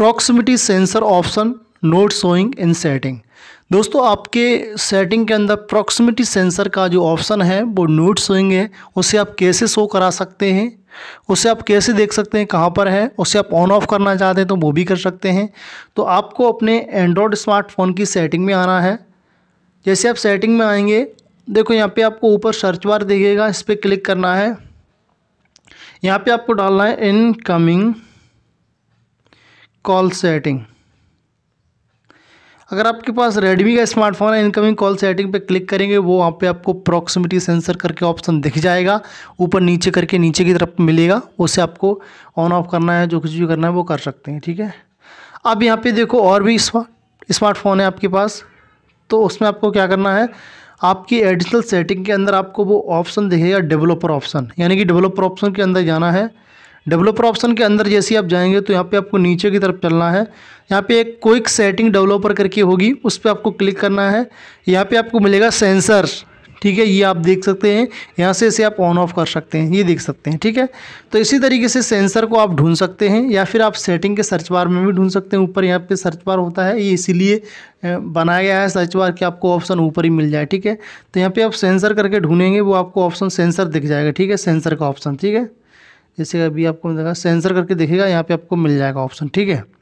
proximity sensor option not showing in setting दोस्तों आपके setting के अंदर प्रॉक्सिमिटी सेंसर का जो ऑप्शन है वो नोट शोइंग है उसे आप कैसे शो करा सकते हैं उसे आप कैसे देख सकते हैं कहाँ पर है उसे आप ऑन ऑफ करना चाहते हैं तो वो भी कर सकते हैं तो आपको अपने एंड्रॉयड स्मार्टफोन की सेटिंग में आना है जैसे आप सेटिंग में आएंगे देखो यहाँ पे आपको ऊपर सर्च बार दिखेगा इस पर क्लिक करना है यहाँ पे आपको डालना है इन कमिंग कॉल सेटिंग अगर आपके पास रेडमी का स्मार्टफोन है इनकमिंग कॉल सेटिंग पे क्लिक करेंगे वो वहाँ पे आपको प्रॉक्सिमिटी सेंसर करके ऑप्शन दिख जाएगा ऊपर नीचे करके नीचे की तरफ मिलेगा उससे आपको ऑन ऑफ करना है जो कुछ भी करना है वो कर सकते हैं ठीक है अब यहाँ पे देखो और भी स्मार्टफोन है आपके पास तो उसमें आपको क्या करना है आपकी एडिशनल सेटिंग के अंदर आपको वो ऑप्शन दिखेगा डेवलपर ऑप्शन यानी कि डेवलपर ऑप्शन के अंदर जाना है डेवलपर ऑप्शन के अंदर जैसे ही आप जाएंगे तो यहाँ पे आपको नीचे की तरफ चलना है यहाँ पे एक क्विक सेटिंग डेवलपर करके होगी उस पर आपको क्लिक करना है यहाँ पे आपको मिलेगा सेंसर ठीक है ये आप देख सकते हैं यहाँ से इसे आप ऑन ऑफ कर सकते हैं ये देख सकते हैं ठीक है तो इसी तरीके से सेंसर को आप ढूंढ सकते हैं या फिर आप सेटिंग के सर्च बार में भी ढूंढ सकते हैं ऊपर यहाँ पे सर्च बार होता है ये इसीलिए बनाया गया है सर्च बार कि आपको ऑप्शन ऊपर ही मिल जाए ठीक है तो यहाँ पर आप सेंसर करके ढूंढेंगे वो आपको ऑप्शन सेंसर दिख जाएगा ठीक है सेंसर का ऑप्शन ठीक है जैसे अभी आपको मिलेगा सेंसर करके देखिएगा यहाँ पे आपको मिल जाएगा ऑप्शन ठीक है